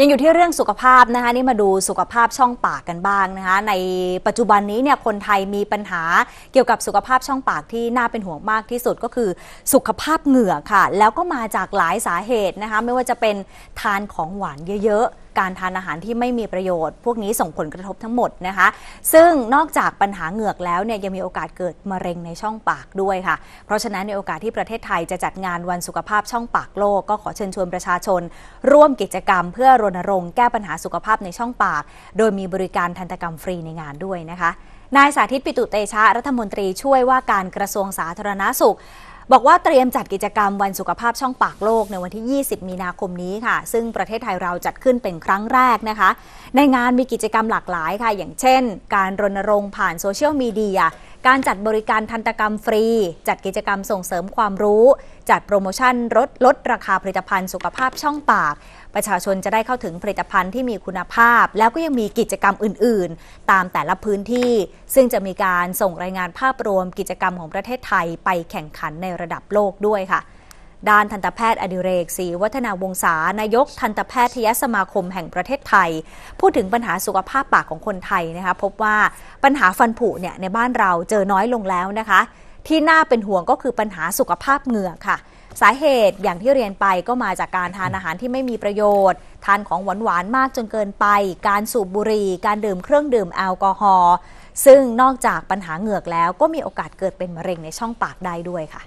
ยังอยู่ที่เรื่องสุขภาพนะคะนี่มาดูสุขภาพช่องปากกันบ้างนะคะในปัจจุบันนี้เนี่ยคนไทยมีปัญหาเกี่ยวกับสุขภาพช่องปากที่น่าเป็นห่วงมากที่สุดก็คือสุขภาพเหงือกค่ะแล้วก็มาจากหลายสาเหตุนะคะไม่ว่าจะเป็นทานของหวานเยอะ ๆ การทานอาหารที่ไม่มีประโยชน์ พวกนี้ส่งผลกระทบทั้งหมดนะคะซึ่งนอกจากปัญหาเหงือกแล้วเนี่ยยังมีโอกาสเกิดมะเร็งในช่องปากด้วยค่ะเพราะฉะนั้นในโอกาสที่ประเทศไทยจะจัดงานวันสุขภาพช่องปากโลก ก็ขอเชิญชวนประชาชน ร่วมกิจกรรมเพื่อรรณรงค์แก้ปัญหาสุขภาพในช่องปาก โดยมีบริการทันตกรรมฟรีในงานด้วยนะคะ นายสาธิตปิตุเตชะรัฐมนตรีช่วยว่าการกระทรวงสาธารณาสุข บอกว่าเตรียมจัดกิจกรรมวันสุขภาพช่องปากโลกในวันที่ 20 มีนาคมนี้ค่ะ ซึ่งประเทศไทยเราจัดขึ้นเป็นครั้งแรกนะคะ ในงานมีกิจกรรมหลากหลายค่ะ อย่างเช่น การรณรงค์ผ่านโซเชียลมีเดียการจัดบริการทันตกรรมฟรี จัดกิจกรรมส่งเสริมความรู้ จัดโปรโมชั่นลดลดราคาผลิตภัณฑ์สุขภาพช่องปาก ประชาชนจะได้เข้าถึงผลิตภัณฑ์ที่มีคุณภาพ แล้วก็ยังมีกิจกรรมอื่น ๆ ตามแต่ละพื้นที่ ซึ่งจะมีการส่งรายงานภาพรวมกิจกรรมของประเทศไทยไปแข่งขันในระดับโลกด้วยค่ะด้านทันตแพทย์อดิเรกศรีวัฒนาวงศานายก ทันตแพทยสมาคมแห่งประเทศไทย พูดถึงปัญหาสุขภาพปากของคนไทยนะคะพบว่าปัญหาฟันผุเนี่ยในบ้านเราเจอน้อยลงแล้วนะคะ ที่น่าเป็นห่วงก็คือปัญหาสุขภาพเหงือกค่ะ สาเหตุอย่างที่เรียนไปก็มาจากการทานอาหารที่ไม่มีประโยชน์ ทานของหวานหวานมากจนเกินไป การสูบบุหรี่การดื่มเครื่องดื่มแอลกอฮอล์ซึ่งนอกจากปัญหาเหงือกแล้ว ก็มีโอกาสเกิดเป็นมะเร็งในช่องปากได้ด้วยค่ะ